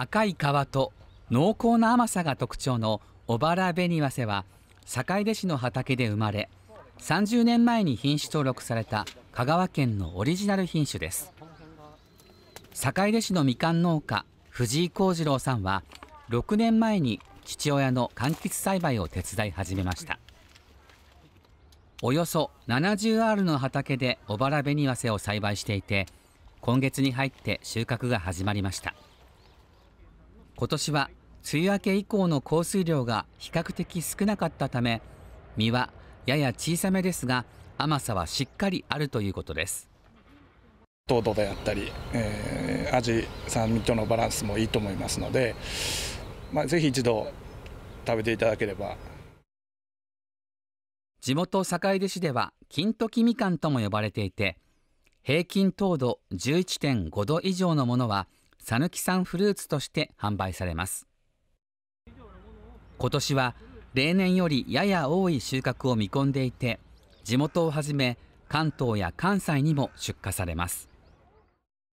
赤い皮と濃厚な甘さが特徴の小原紅わせは坂出市の畑で生まれ30年前に品種登録された香川県のオリジナル品種です坂出市のみかん農家藤井幸次郎さんは6年前に父親の柑橘栽培を手伝い始めましたおよそ70アールの畑で小原紅わせを栽培していて今月に入って収穫が始まりました今年は梅雨明け以降の降水量が比較的少なかったため実はやや小さめですが甘さはしっかりあるということです糖度であったり、えー、味酸味とのバランスもいいと思いますので、まあ、ぜひ一度食べていただければ地元坂出市では金時みかんとも呼ばれていて平均糖度11.5度以上のものはさぬきんフルーツとして販売されます今年は例年よりやや多い収穫を見込んでいて地元をはじめ関東や関西にも出荷されます